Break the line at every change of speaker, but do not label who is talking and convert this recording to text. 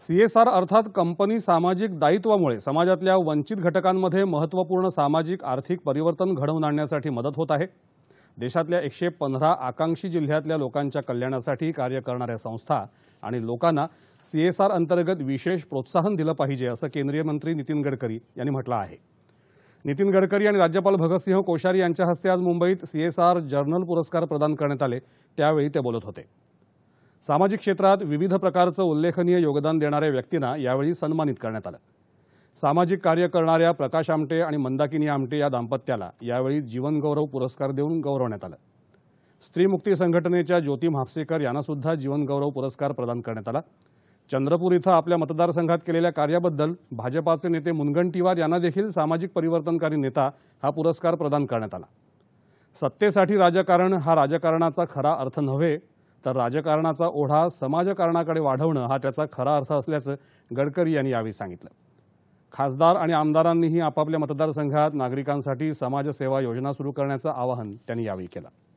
CSR अर्थात company सामाजिक दायित्वामुळे समाजातल्या वंचित घटकांमध्ये महत्त्वपूर्ण सामाजिक आर्थिक परिवर्तन घडवून आणण्यासाठी मदत होत आहे देशातल्या एकशे पंधरा आकांक्षी जिल्ह्यातल्या लोकांच्या कल्याणासाठी कार्य करणाऱ्या संस्था आणि लोकांना सीएसआर अंतर्गत विशेष प्रोत्साहन दिलं पाहिजे असं केंद्रीय मंत्री नितीन गडकरी यांनी म्हटलं आहे नितीन गडकरी आणि राज्यपाल भगतसिंह कोश्यारी यांच्या हस्ते आज मुंबईत सीएसआर जर्नल पुरस्कार प्रदान करण्यात आले त्यावेळी ते बोलत होते सामाजिक क्षेत्रात विविध प्रकारचं उल्लेखनीय योगदान देणाऱ्या व्यक्तींना यावेळी सन्मानित करण्यात आलं सामाजिक कार्य करणाऱ्या प्रकाश आमटे आणि मंदाकिनी आमटे या दाम्पत्याला यावेळी जीवनगौरव पुरस्कार देऊन गौरवण्यात आलं स्त्रीमुक्ती संघटनेच्या ज्योती म्हापसेकर यांना सुद्धा जीवनगौरव पुरस्कार प्रदान करण्यात आला चंद्रपूर इथं आपल्या मतदारसंघात केलेल्या कार्याबद्दल भाजपाचे नेते मुनगंटीवार यांना देखील सामाजिक परिवर्तनकारी नेता हा पुरस्कार प्रदान करण्यात आला सत्तेसाठी राजकारण हा राजकारणाचा खरा अर्थ नव्हे तर राजकारणाचा ओढा समाजकारणाकडे वाढवणं हा त्याचा खरा अर्थ असल्याचं गडकरी यांनी यावेळी सांगितलं खासदार आणि आमदारांनीही आपापल्या मतदारसंघात नागरिकांसाठी समाजसेवा योजना सुरू करण्याचं आवाहन त्यांनी यावेळी केलं